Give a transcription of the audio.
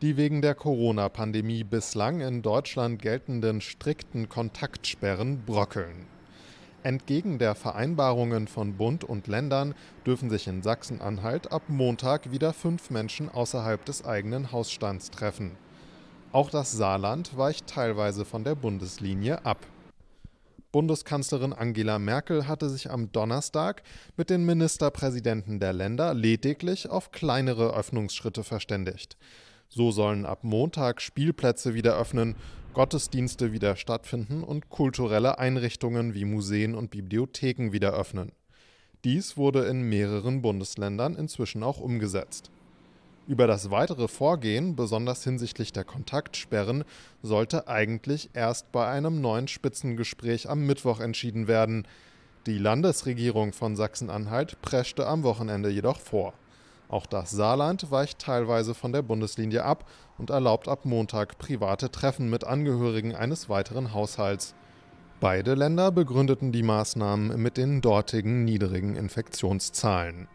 Die wegen der Corona-Pandemie bislang in Deutschland geltenden strikten Kontaktsperren bröckeln. Entgegen der Vereinbarungen von Bund und Ländern dürfen sich in Sachsen-Anhalt ab Montag wieder fünf Menschen außerhalb des eigenen Hausstands treffen. Auch das Saarland weicht teilweise von der Bundeslinie ab. Bundeskanzlerin Angela Merkel hatte sich am Donnerstag mit den Ministerpräsidenten der Länder lediglich auf kleinere Öffnungsschritte verständigt. So sollen ab Montag Spielplätze wieder öffnen, Gottesdienste wieder stattfinden und kulturelle Einrichtungen wie Museen und Bibliotheken wieder öffnen. Dies wurde in mehreren Bundesländern inzwischen auch umgesetzt. Über das weitere Vorgehen, besonders hinsichtlich der Kontaktsperren, sollte eigentlich erst bei einem neuen Spitzengespräch am Mittwoch entschieden werden. Die Landesregierung von Sachsen-Anhalt preschte am Wochenende jedoch vor. Auch das Saarland weicht teilweise von der Bundeslinie ab und erlaubt ab Montag private Treffen mit Angehörigen eines weiteren Haushalts. Beide Länder begründeten die Maßnahmen mit den dortigen niedrigen Infektionszahlen.